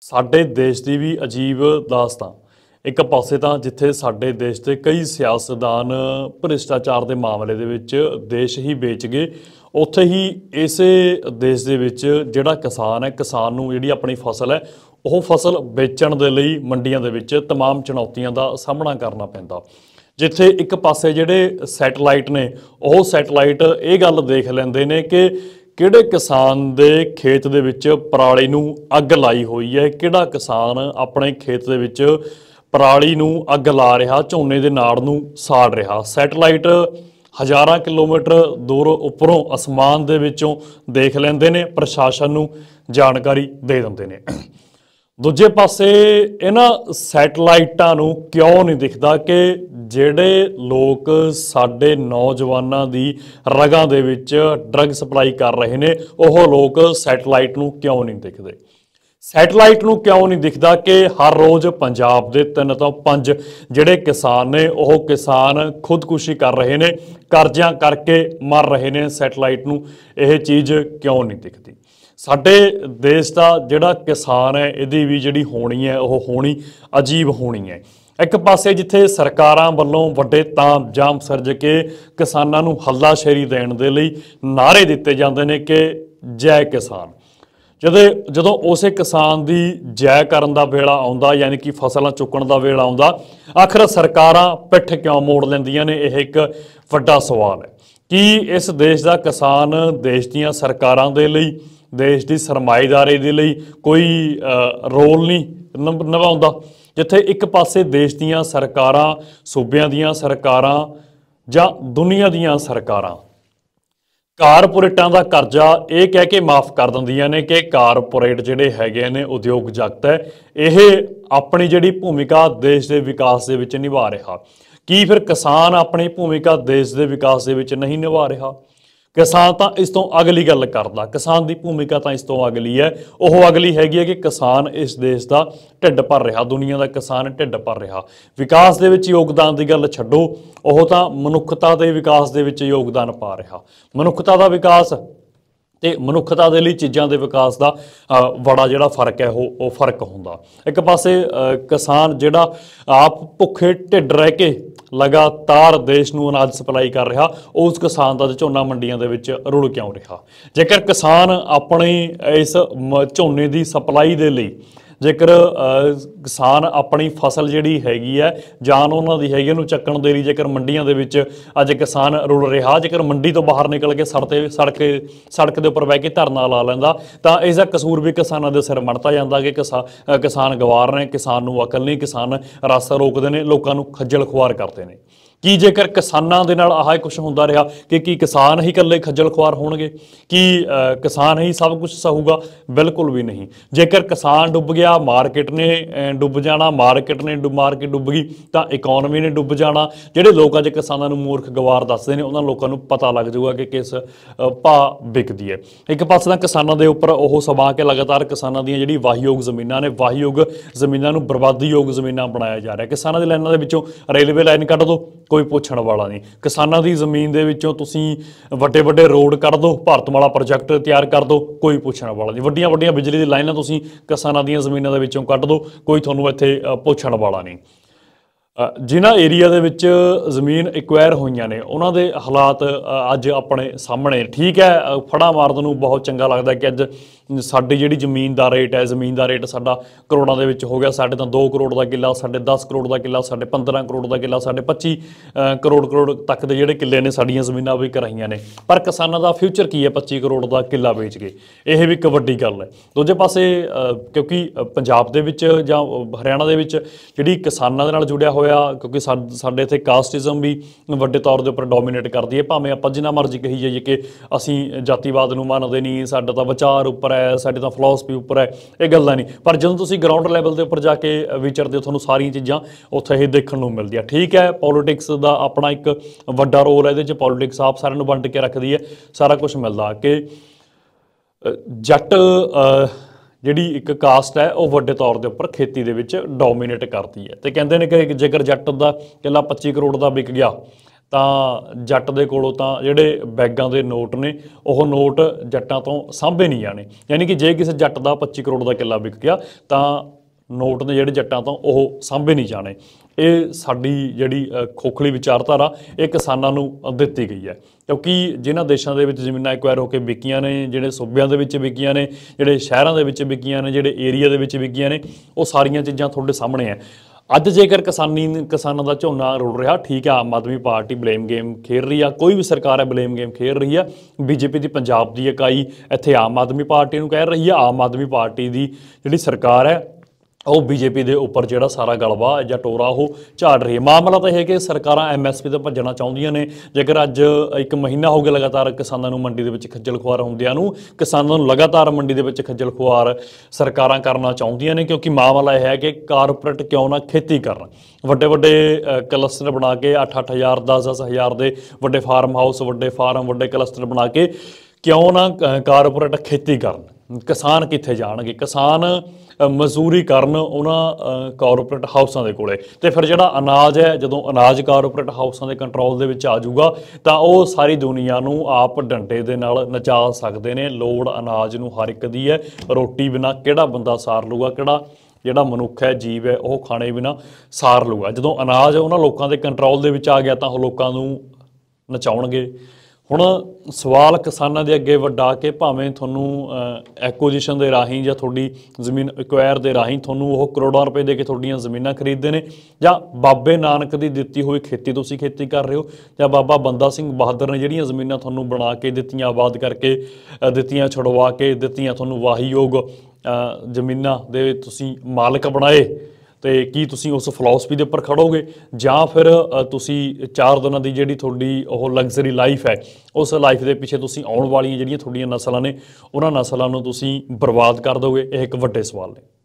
ਸਾਡੇ ਦੇਸ਼ ਦੀ ਵੀ ਅਜੀਬ ਦਾਸਤਾਨ ਇੱਕ ਪਾਸੇ ਤਾਂ ਜਿੱਥੇ ਸਾਡੇ ਦੇਸ਼ ਦੇ ਕਈ ਸਿਆਸਤਦਾਨ ਭ੍ਰਿਸ਼ਟਾਚਾਰ ਦੇ ਮਾਮਲੇ ਦੇ ਵਿੱਚ ਦੇਸ਼ ਹੀ ਵੇਚ ਗਏ ਉੱਥੇ ਹੀ ਇਸੇ ਦੇਸ਼ ਦੇ ਵਿੱਚ ਜਿਹੜਾ ਕਿਸਾਨ ਹੈ ਕਿਸਾਨ ਨੂੰ ਜਿਹੜੀ ਆਪਣੀ ਫਸਲ ਹੈ ਉਹ ਫਸਲ ਵੇਚਣ ਦੇ ਲਈ ਮੰਡੀਆਂ ਦੇ ਵਿੱਚ तमाम ਚੁਣੌਤੀਆਂ ਦਾ ਸਾਹਮਣਾ ਕਰਨਾ ਪੈਂਦਾ ਜਿੱਥੇ ਇੱਕ ਪਾਸੇ ਜਿਹੜੇ ਸੈਟਲਾਈਟ ਨੇ ਉਹ ਸੈਟਲਾਈਟ ਇਹ ਗੱਲ ਦੇਖ ਲੈਂਦੇ ਨੇ ਕਿ ਕਿਹੜੇ ਕਿਸਾਨ ਦੇ ਖੇਤ ਦੇ ਵਿੱਚ ਪਰਾਲੀ ਨੂੰ ਅੱਗ ਲਾਈ ਹੋਈ ਹੈ ਕਿਹੜਾ ਕਿਸਾਨ ਆਪਣੇ ਖੇਤ ਦੇ ਵਿੱਚ ਪਰਾਲੀ ਨੂੰ ਅੱਗ ਲਾ ਰਿਹਾ ਝੋਨੇ ਦੇ ਨਾੜ ਨੂੰ ਸਾੜ ਰਿਹਾ ਸੈਟਲਾਈਟ ਹਜ਼ਾਰਾਂ ਕਿਲੋਮੀਟਰ ਦੂਰ ਉੱਪਰੋਂ ਅਸਮਾਨ ਦੇ ਵਿੱਚੋਂ ਦੇਖ ਲੈਂਦੇ ਨੇ ਪ੍ਰਸ਼ਾਸਨ ਨੂੰ ਜਾਣਕਾਰੀ ਦੇ ਦਿੰਦੇ ਨੇ ਦੂਜੇ ਪਾਸੇ ਇਹਨਾਂ ਸੈਟਲਾਈਟਾਂ ਨੂੰ ਕਿਉਂ ਨਹੀਂ ਦਿਖਦਾ ਕਿ ਜਿਹੜੇ ਲੋਕ ਸਾਡੇ ਨੌਜਵਾਨਾਂ ਦੀ ਰਗਾਂ ਦੇ ਵਿੱਚ ਡਰੱਗ ਸਪਲਾਈ ਕਰ ਰਹੇ ਨੇ ਉਹ ਲੋਕ ਸੈਟਲਾਈਟ ਨੂੰ ਕਿਉਂ ਨਹੀਂ ਦਿਖਦੇ ਸੈਟਲਾਈਟ ਨੂੰ ਕਿਉਂ ਨਹੀਂ ਦਿਖਦਾ ਕਿ ਹਰ ਰੋਜ਼ ਪੰਜਾਬ ਦੇ ਤਿੰਨ ਤੋਂ ਪੰਜ ਜਿਹੜੇ ਕਿਸਾਨ ਨੇ ਉਹ ਕਿਸਾਨ ਖੁਦਕੁਸ਼ੀ ਕਰ ਰਹੇ ਨੇ ਕਰਜ਼ਿਆਂ ਕਰਕੇ ਮਰ ਰਹੇ ਨੇ ਸੈਟਲਾਈਟ ਨੂੰ ਇਹ ਚੀਜ਼ ਕਿਉਂ ਨਹੀਂ ਦਿਖਦੀ ਸਾਡੇ ਦੇਸ਼ ਦਾ ਜਿਹੜਾ ਕਿਸਾਨ ਹੈ ਇਹਦੀ ਵੀ ਜਿਹੜੀ ਹੋਣੀ ਹੈ ਉਹ ਹੋਣੀ ਅਜੀਬ ਹੋਣੀ ਹੈ ਇੱਕ ਪਾਸੇ ਜਿੱਥੇ ਸਰਕਾਰਾਂ ਵੱਲੋਂ ਵੱਡੇ ਤਾਂ ਜਾਮ ਸਰਜ ਕੇ ਕਿਸਾਨਾਂ ਨੂੰ ਹੱਲਾਸ਼ੇਰੀ ਦੇਣ ਦੇ ਲਈ ਨਾਰੇ ਦਿੱਤੇ ਜਾਂਦੇ ਨੇ ਕਿ ਜੈ ਕਿਸਾਨ ਜਦੋਂ ਜਦੋਂ ਉਸੇ ਕਿਸਾਨ ਦੀ ਜੈ ਕਰਨ ਦਾ ਵੇਲਾ ਆਉਂਦਾ ਯਾਨੀ ਕਿ ਫਸਲਾਂ ਚੁੱਕਣ ਦਾ ਵੇਲਾ ਆਉਂਦਾ ਆਖਰ ਸਰਕਾਰਾਂ ਪਿੱਠ ਕਿਉਂ ਮੋੜ ਲੈਂਦੀਆਂ ਨੇ ਇਹ ਇੱਕ ਵੱਡਾ ਸਵਾਲ ਹੈ ਕੀ ਇਸ ਦੇਸ਼ ਦਾ ਕਿਸਾਨ ਦੇਸ਼ ਦੀਆਂ ਸਰਕਾਰਾਂ ਦੇ ਲਈ ਦੇਸ਼ ਦੀ ਸਰਮਾਇਦਾਰੀ ਦੇ ਲਈ ਕੋਈ ਰੋਲ ਨਹੀਂ ਨਿਭਾਉਂਦਾ ਜਿੱਥੇ ਇੱਕ ਪਾਸੇ ਦੇਸ਼ ਦੀਆਂ ਸਰਕਾਰਾਂ ਸੂਬਿਆਂ ਦੀਆਂ ਸਰਕਾਰਾਂ ਜਾਂ ਦੁਨੀਆ ਦੀਆਂ ਸਰਕਾਰਾਂ ਕਾਰਪੋਰੇਟਾਂ ਦਾ ਕਰਜ਼ਾ ਇਹ ਕਹਿ ਕੇ ਮਾਫ ਕਰ ਦਿੰਦੀਆਂ ਨੇ ਕਿ ਕਾਰਪੋਰੇਟ ਜਿਹੜੇ ਹੈਗੇ ਨੇ ਉਦਯੋਗ ਜਗਤ ਹੈ ਇਹ ਆਪਣੀ ਜਿਹੜੀ ਭੂਮਿਕਾ ਦੇਸ਼ ਦੇ ਵਿਕਾਸ ਦੇ ਵਿੱਚ ਨਿਭਾ ਰਿਹਾ ਕੀ ਫਿਰ ਕਿਸਾਨ ਆਪਣੀ ਭੂਮਿਕਾ ਦੇਸ਼ ਦੇ ਵਿਕਾਸ ਦੇ ਵਿੱਚ ਨਹੀਂ ਨਿਭਾ ਰਿਹਾ ਕਿਸਾਨ ਤਾਂ ਇਸ ਤੋਂ ਅਗਲੀ ਗੱਲ ਕਰਦਾ ਕਿਸਾਨ ਦੀ ਭੂਮਿਕਾ ਤਾਂ ਇਸ ਤੋਂ ਅਗਲੀ ਹੈ ਉਹ ਅਗਲੀ ਹੈਗੀ ਹੈ ਕਿ ਕਿਸਾਨ ਇਸ ਦੇਸ਼ ਦਾ ਢਿੱਡ ਭਰ ਰਿਹਾ ਦੁਨੀਆ ਦਾ ਕਿਸਾਨ ਢਿੱਡ ਭਰ ਰਿਹਾ ਵਿਕਾਸ ਦੇ ਵਿੱਚ ਯੋਗਦਾਨ ਦੀ ਗੱਲ ਛੱਡੋ ਉਹ ਤਾਂ ਮਨੁੱਖਤਾ ਦੇ ਵਿਕਾਸ ਦੇ ਵਿੱਚ ਯੋਗਦਾਨ ਪਾ ਰਿਹਾ ਮਨੁੱਖਤਾ ਦਾ ਵਿਕਾਸ ਤੇ ਮਨੁੱਖਤਾ ਦੇ ਲਈ ਚੀਜ਼ਾਂ ਦੇ ਵਿਕਾਸ ਦਾ ਬੜਾ ਜਿਹੜਾ ਫਰਕ ਹੈ ਉਹ ਉਹ ਫਰਕ ਹੁੰਦਾ ਇੱਕ ਪਾਸੇ ਕਿਸਾਨ ਜਿਹੜਾ ਆਪ ਭੁੱਖੇ ਢਿੱਡ ਰਹਿ ਕੇ ਲਗਾਤਾਰ ਦੇਸ਼ ਨੂੰ ਅਨਾਜ ਸਪਲਾਈ ਕਰ ਰਿਹਾ ਉਸ ਕਿਸਾਨ ਦਾ ਝੋਨਾ ਮੰਡੀਆਂ ਦੇ ਵਿੱਚ ਰੁੜ ਕਿਉਂ ਰਿਹਾ ਜੇਕਰ ਕਿਸਾਨ ਆਪਣੇ ਇਸ ਝੋਨੇ ਦੀ ਸਪਲਾਈ ਦੇ ਲਈ ਜੇਕਰ ਕਿਸਾਨ ਆਪਣੀ ਫਸਲ ਜਿਹੜੀ ਹੈਗੀ ਹੈ ਜਾਨ ਉਹਨਾਂ ਦੀ ਹੈਗੀ ਉਹਨੂੰ ਚੱਕਣ ਦੇ ਲਈ ਜੇਕਰ ਮੰਡੀਆਂ ਦੇ ਵਿੱਚ ਅੱਜ ਕਿਸਾਨ ਰੁੜ ਰਿਹਾ ਜੇਕਰ ਮੰਡੀ ਤੋਂ ਬਾਹਰ ਨਿਕਲ ਕੇ ਸੜਤੇ ਸੜਕ ਸੜਕ ਦੇ ਉੱਪਰ ਬਹਿ ਕੇ ਧਰਨਾ ਲਾ ਲੈਂਦਾ ਤਾਂ ਇਸ ਦਾ ਕਸੂਰ ਵੀ ਕਿਸਾਨਾਂ ਦੇ ਸਿਰ ਮੜਤਾ ਜਾਂਦਾ ਕਿ ਕਿਸਾਨ ਗਵਾਰ ਨੇ ਕਿਸਾਨ ਨੂੰ ਅਕਲ ਨਹੀਂ ਕਿਸਾਨ ਰਾਸਾ ਰੋਕਦੇ ਨੇ ਲੋਕਾਂ ਨੂੰ ਖੱਜਲ ਖੁਆਰ ਕਰਦੇ ਨੇ ਕੀ ਜੇਕਰ ਕਿਸਾਨਾਂ ਦੇ ਨਾਲ ਆਹ ਕੁਝ ਹੁੰਦਾ ਰਿਹਾ ਕਿ ਕੀ ਕਿਸਾਨ ਹੀ ਇਕੱਲੇ ਖੱਜਲ ਖੁਆਰ ਹੋਣਗੇ ਕਿ ਕਿਸਾਨ ਹੀ ਸਭ ਕੁਝ ਸਹੂਗਾ ਬਿਲਕੁਲ ਵੀ ਨਹੀਂ ਜੇਕਰ ਕਿਸਾਨ ਡੁੱਬ ਗਿਆ ਮਾਰਕੀਟ ਨੇ ਡੁੱਬ ਜਾਣਾ ਮਾਰਕੀਟ ਨੇ ਡੁੱਬ ਮਾਰਕੀਟ ਡੁੱਬ ਗਈ ਤਾਂ ਇਕਨੋਮੀ ਨੇ ਡੁੱਬ ਜਾਣਾ ਜਿਹੜੇ ਲੋਕਾਂ ਅਜੇ ਕਿਸਾਨਾਂ ਨੂੰ ਮੂਰਖ ਗਵਾਰ ਦੱਸਦੇ ਨੇ ਉਹਨਾਂ ਲੋਕਾਂ ਨੂੰ ਪਤਾ ਲੱਗ ਜਾਊਗਾ ਕਿ ਕਿਸ ਭਾ ਵਿਕਦੀ ਹੈ ਇੱਕ ਪਾਸੇ ਤਾਂ ਕਿਸਾਨਾਂ ਦੇ ਉੱਪਰ ਉਹ ਸਵਾ ਕੇ ਲਗਾਤਾਰ ਕਿਸਾਨਾਂ ਦੀਆਂ ਜਿਹੜੀ ਵਾਹੀਯੋਗ ਜ਼ਮੀਨਾਂ ਨੇ ਵਾਹੀਯੋਗ ਜ਼ਮੀਨਾਂ ਨੂੰ ਬਰਬਾਦੀਯੋਗ ਜ਼ਮੀਨਾਂ ਬਣਾਇਆ ਜਾ ਰਿਹਾ ਕਿਸਾਨਾਂ ਦੇ ਲਾਈਨਾਂ ਦੇ ਵਿੱਚੋਂ ਰੇਲਵੇ ਲਾਈਨ ਕੱਢ ਦੋ ਕੋਈ ਪੁੱਛਣ ਵਾਲਾ ਨਹੀਂ ਕਿਸਾਨਾਂ ਦੀ ਜ਼ਮੀਨ ਦੇ ਵਿੱਚੋਂ ਤੁਸੀਂ ਵੱਡੇ ਵੱਡੇ ਰੋਡ ਕੱਢ ਦਿਓ ਭਾਰਤਮਾਲਾ ਪ੍ਰੋਜੈਕਟ ਤਿਆਰ ਕਰ ਦਿਓ ਕੋਈ ਪੁੱਛਣ ਵਾਲਾ ਨਹੀਂ ਵੱਡੀਆਂ ਵੱਡੀਆਂ ਬਿਜਲੀ ਦੀ ਲਾਈਨਾਂ ਤੁਸੀਂ ਕਿਸਾਨਾਂ ਦੀਆਂ ਜ਼ਮੀਨਾਂ ਦੇ ਵਿੱਚੋਂ ਕੱਢ ਦਿਓ ਕੋਈ ਤੁਹਾਨੂੰ ਇੱਥੇ ਪੁੱਛਣ ਵਾਲਾ ਨਹੀਂ ਜਿਨ੍ਹਾਂ ਏਰੀਆ ਦੇ ਵਿੱਚ ਜ਼ਮੀਨ ਐਕਵਾਇਰ ਹੋਈਆਂ ਨੇ ਉਹਨਾਂ ਦੇ ਹਾਲਾਤ ਅੱਜ ਆਪਣੇ ਸਾਹਮਣੇ ਠੀਕ ਹੈ ਫੜਾ ਮਾਰਦ ਨੂੰ ਬਹੁਤ ਚੰਗਾ ਲੱਗਦਾ ਕਿ ਅੱਜ ਸਾਡੀ ਜਿਹੜੀ ਜ਼ਮੀਨ ਦਾ ਰੇਟ ਹੈ ਜ਼ਮੀਨ ਦਾ ਰੇਟ ਸਾਡਾ ਕਰੋੜਾਂ ਦੇ ਵਿੱਚ ਹੋ ਗਿਆ ਸਾਡੇ ਤਾਂ 2 ਕਰੋੜ ਦਾ ਕਿੱਲਾ ਸਾਡੇ 10 ਕਰੋੜ ਦਾ ਕਿੱਲਾ ਸਾਡੇ 15 ਕਰੋੜ ਦਾ ਕਿੱਲਾ ਸਾਡੇ 25 ਕਰੋੜ ਕਰੋੜ ਤੱਕ ਦੇ ਜਿਹੜੇ ਕਿੱਲੇ ਨੇ ਸਾਡੀਆਂ ਜ਼ਮੀਨਾਂ ਵੀ ਰਹੀਆਂ ਨੇ ਪਰ ਕਿਸਾਨਾਂ ਦਾ ਫਿਊਚਰ ਕੀ ਹੈ 25 ਕਰੋੜ ਦਾ ਕਿੱਲਾ ਵੇਚ ਕੇ ਇਹ ਵੀ ਇੱਕ ਵੱਡੀ ਗੱਲ ਹੈ ਦੂਜੇ ਪਾਸੇ ਕਿਉਂਕਿ ਪੰਜਾਬ ਦੇ ਵਿੱਚ ਜਾਂ ਹਰਿਆਣਾ ਦੇ ਵਿੱਚ ਜਿਹੜੀ ਕਿਸਾਨਾਂ ਦੇ ਨਾਲ ਜੁੜਿਆ ਹੋਇਆ ਹੋਇਆ ਕਿਉਂਕਿ ਸਾਡੇ ਇੱਥੇ ਕਾਸਟਿਜ਼ਮ ਵੀ ਵੱਡੇ ਤੌਰ ਦੇ ਉੱਪਰ ਡੋਮੀਨੇਟ ਕਰਦੀ ਹੈ ਭਾਵੇਂ ਆਪਾਂ ਜਿੰਨਾ ਮਰਜ਼ੀ ਕਹੀ ਜਾਈਏ ਕਿ ਅਸੀਂ ਜਾਤੀਵਾਦ ਨੂੰ ਮੰਨਦੇ ਨਹੀਂ ਸਾਡਾ ਤਾਂ ਵਿਚਾਰ ਉੱਪਰ ਹੈ ਸਾਡੇ ਤਾਂ ਫਲਸਫੀ ਉੱਪਰ ਹੈ ਇਹ ਗੱਲਾਂ ਨਹੀਂ ਪਰ ਜਦੋਂ ਤੁਸੀਂ ਗਰਾਊਂਡ ਲੈਵਲ ਦੇ ਉੱਪਰ ਜਾ ਕੇ ਵਿਚਰਦੇ ਹੋ ਤੁਹਾਨੂੰ ਸਾਰੀਆਂ ਚੀਜ਼ਾਂ ਉੱਥੇ ਇਹ ਦੇਖਣ ਨੂੰ ਮਿਲਦੀਆਂ ਠੀਕ ਹੈ ਪੋਲਿਟਿਕਸ ਦਾ ਆਪਣਾ ਇੱਕ ਵੱਡਾ ਰੋਲ ਹੈ ਇਹਦੇ 'ਚ ਪੋਲਿਟਿਕਸ ਆਪ ਸਾਰਿਆਂ ਨੂੰ ਵੰਡ ਕੇ ਰੱਖਦੀ ਹੈ ਸਾਰਾ ਕੁਝ ਮਿਲਦਾ ਕਿ ਜੱਟ ਜਿਹੜੀ ਇੱਕ ਕਾਸਟ ਹੈ ਉਹ ਵੱਡੇ ਤੌਰ ਦੇ ਉੱਪਰ ਖੇਤੀ ਦੇ ਵਿੱਚ ਡੋਮੀਨੇਟ ਕਰਦੀ ਹੈ ਤੇ ਕਹਿੰਦੇ ਨੇ ਕਿ ਜੇਕਰ ਜੱਟ ਦਾ ਕਿਲਾ 25 ਕਰੋੜ ਦਾ ਵਿਕ ਗਿਆ ਤਾਂ ਜੱਟ ਦੇ ਕੋਲੋਂ ਤਾਂ ਜਿਹੜੇ ਬੈਗਾਂ ਦੇ ਨੋਟ ਨੇ ਉਹ ਨੋਟ ਜੱਟਾਂ ਤੋਂ ਸਾਂਭੇ ਨਹੀਂ ਜਾਣੇ ਯਾਨੀ ਕਿ ਜੇ ਕਿਸੇ ਜੱਟ ਦਾ 25 ਕਰੋੜ ਦਾ ਕਿੱਲਾ ਵਿਕ ਗਿਆ ਤਾਂ ਨੋਟ ਨੇ ਜਿਹੜੇ ਜੱਟਾਂ ਤੋਂ ਉਹ ਸਾਂਭੇ ਨਹੀਂ ਜਾਣੇ ਇਹ ਸਾਡੀ ਜਿਹੜੀ ਖੋਖਲੀ ਵਿਚਾਰਧਾਰਾ ਇਹ ਕਿਸਾਨਾਂ ਨੂੰ ਦਿੱਤੀ ਗਈ ਹੈ ਕਿਉਂਕਿ ਜਿਨ੍ਹਾਂ ਦੇਸ਼ਾਂ ਦੇ ਵਿੱਚ ਜ਼ਮੀਨਾਂ ਐਕਵਾਇਰ ਹੋ ਕੇ ਵਿਕੀਆਂ ਨੇ ਜਿਹੜੇ ਸੂਬਿਆਂ ਦੇ ਵਿੱਚ ਵਿਕੀਆਂ ਨੇ ਜਿਹੜੇ ਸ਼ਹਿਰਾਂ ਦੇ ਵਿੱਚ ਵਿਕੀਆਂ ਨੇ ਜਿਹੜੇ ਏਰੀਆ ਦੇ ਵਿੱਚ ਵਿਕੀਆਂ ਨੇ ਉਹ ਸਾਰੀਆਂ ਚੀਜ਼ਾਂ ਤੁਹਾਡੇ ਸਾਹਮਣੇ ਆ ਅੱਜ ਜੇਕਰ ਕਿਸਾਨੀ ਕਿਸਾਨਾਂ ਦਾ ਝੋਨਾ ਰੁੜ ਰਿਹਾ ਠੀਕ ਆ ਆਮ ਆਦਮੀ ਪਾਰਟੀ ਬਲੇਮ ਗੇਮ ਖੇਡ ਰਹੀ ਆ ਕੋਈ ਵੀ ਸਰਕਾਰ ਹੈ ਬਲੇਮ ਗੇਮ ਖੇਡ ਰਹੀ ਆ ਬੀਜੇਪੀ ਦੀ ਪੰਜਾਬ ਦੀ ਇਕਾਈ ਇੱਥੇ ਆਮ ਆਦਮੀ ਪਾਰਟੀ ਨੂੰ ਕਹਿ ਰਹੀ ਆ ਆਮ ਆਦਮੀ ਪਾਰਟੀ ਦੀ ਜਿਹੜੀ ਸਰਕਾਰ ਹੈ ਉਹ ਬੀਜੇਪੀ ਦੇ ਉੱਪਰ ਜਿਹੜਾ ਸਾਰਾ ਗਲਵਾ ਜਾਂ ਟੋਰਾ ਉਹ ਝਾੜ ਰਹੀ ਹੈ ਮਾਮਲਾ ਤਾਂ ਇਹ ਹੈ ਕਿ ਸਰਕਾਰਾਂ ਐਮਐਸਪੀ ਤੋਂ ਭੱਜਣਾ ਚਾਹੁੰਦੀਆਂ ਨੇ ਜੇਕਰ ਅੱਜ ਇੱਕ ਮਹੀਨਾ ਹੋ ਗਿਆ ਲਗਾਤਾਰ ਕਿਸਾਨਾਂ ਨੂੰ ਮੰਡੀ ਦੇ ਵਿੱਚ ਖੱਜਲ ਖੁਆਰ ਹੁੰਦਿਆਂ ਨੂੰ ਕਿਸਾਨਾਂ ਨੂੰ ਲਗਾਤਾਰ ਮੰਡੀ ਦੇ ਵਿੱਚ ਖੱਜਲ ਖੁਆਰ ਸਰਕਾਰਾਂ ਕਰਨਾ ਚਾਹੁੰਦੀਆਂ ਨੇ ਕਿਉਂਕਿ ਮਾਮਲਾ ਇਹ ਹੈ ਕਿ ਕਾਰਪੋਰੇਟ ਕਿਉਂ ਨਾ ਖੇਤੀ ਕਰਨ ਵੱਡੇ ਵੱਡੇ ਕਲਸਟਰ ਬਣਾ ਕੇ 8-8000 10-10000 ਦੇ ਵੱਡੇ ਫਾਰਮ ਹਾਊਸ ਵੱਡੇ ਫਾਰਮ ਵੱਡੇ ਕਲਸਟਰ ਬਣਾ ਕੇ ਕਿਉਂ ਨਾ ਕਾਰਪੋਰੇਟ ਖੇਤੀ ਕਰਨ ਕਿਸਾਨ ਕਿੱਥੇ ਜਾਣਗੇ ਕਿਸਾਨ ਮਜ਼ਦੂਰੀ ਕਰਨ ਉਹਨਾਂ ਕਾਰਪੋਰੇਟ ਹਾਊਸਾਂ ਦੇ ਕੋਲੇ ਤੇ ਫਿਰ ਜਿਹੜਾ ਅਨਾਜ ਹੈ ਜਦੋਂ ਅਨਾਜ ਕਾਰਪੋਰੇਟ ਹਾਊਸਾਂ ਦੇ ਕੰਟਰੋਲ ਦੇ ਵਿੱਚ ਆ ਜਾਊਗਾ ਤਾਂ ਉਹ ਸਾਰੀ ਦੁਨੀਆ ਨੂੰ ਆਪ ਡੰਡੇ ਦੇ ਨਾਲ ਨਚਾ ਸਕਦੇ ਨੇ ਲੋੜ ਅਨਾਜ ਨੂੰ ਹਰ ਇੱਕ ਦੀ ਹੈ ਰੋਟੀ ਬਿਨਾ ਕਿਹੜਾ ਬੰਦਾ ਸਾਰ ਲੂਗਾ ਕਿਹੜਾ ਜਿਹੜਾ ਮਨੁੱਖ ਹੈ ਜੀਵ ਹੈ ਉਹ ਖਾਣੇ ਬਿਨਾ ਸਾਰ ਲੂਗਾ ਜਦੋਂ ਅਨਾਜ ਉਹਨਾਂ ਲੋਕਾਂ ਦੇ ਕੰਟਰੋਲ ਦੇ ਵਿੱਚ ਆ ਗਿਆ ਤਾਂ ਉਹ ਲੋਕਾਂ ਨੂੰ ਨਚਾਉਣਗੇ ਹੁਣ ਸਵਾਲ ਕਿਸਾਨਾਂ ਦੇ ਅੱਗੇ ਵੱਡਾ ਕੇ ਭਾਵੇਂ ਤੁਹਾਨੂੰ ਐਕੁਜੀਸ਼ਨ ਦੇ ਰਾਹੀਂ ਜਾਂ ਤੁਹਾਡੀ ਜ਼ਮੀਨ ਐਕਵਾਇਰ ਦੇ ਰਾਹੀਂ ਤੁਹਾਨੂੰ ਉਹ ਕਰੋੜਾਂ ਰੁਪਏ ਦੇ ਕੇ ਤੁਹਾਡੀਆਂ ਜ਼ਮੀਨਾਂ ਖਰੀਦਦੇ ਨੇ ਜਾਂ ਬਾਬੇ ਨਾਨਕ ਦੀ ਦਿੱਤੀ ਹੋਈ ਖੇਤੀ ਤੁਸੀਂ ਖੇਤੀ ਕਰ ਰਹੇ ਹੋ ਜਾਂ ਬਾਬਾ ਬੰਦਾ ਸਿੰਘ ਬਹਾਦਰ ਨੇ ਜਿਹੜੀਆਂ ਜ਼ਮੀਨਾਂ ਤੁਹਾਨੂੰ ਬਣਾ ਕੇ ਦਿੱਤੀਆਂ ਆਬਾਦ ਕਰਕੇ ਦਿੱਤੀਆਂ ਛੜਵਾ ਕੇ ਦਿੱਤੀਆਂ ਤੁਹਾਨੂੰ ਵਾਹੀਯੋਗ ਜ਼ਮੀਨਾਂ ਦੇ ਤੁਸੀਂ ਮਾਲਕ ਬਣਾਏ ਤੇ ਕੀ ਤੁਸੀਂ ਉਸ ਫਲਸਫੀ ਦੇ ਉੱਪਰ ਖੜੋਗੇ ਜਾਂ ਫਿਰ ਤੁਸੀਂ 4 ਦਿਨਾਂ ਦੀ ਜਿਹੜੀ ਤੁਹਾਡੀ ਉਹ ਲਗਜ਼ਰੀ ਲਾਈਫ ਹੈ ਉਸ ਲਾਈਫ ਦੇ ਪਿੱਛੇ ਤੁਸੀਂ ਆਉਣ ਵਾਲੀਆਂ ਜਿਹੜੀਆਂ ਤੁਹਾਡੀਆਂ ਨਸਲਾਂ ਨੇ ਉਹਨਾਂ ਨਸਲਾਂ ਨੂੰ ਤੁਸੀਂ ਬਰਬਾਦ ਕਰ ਦੋਗੇ ਇਹ ਇੱਕ ਵੱਡੇ ਸਵਾਲ ਨੇ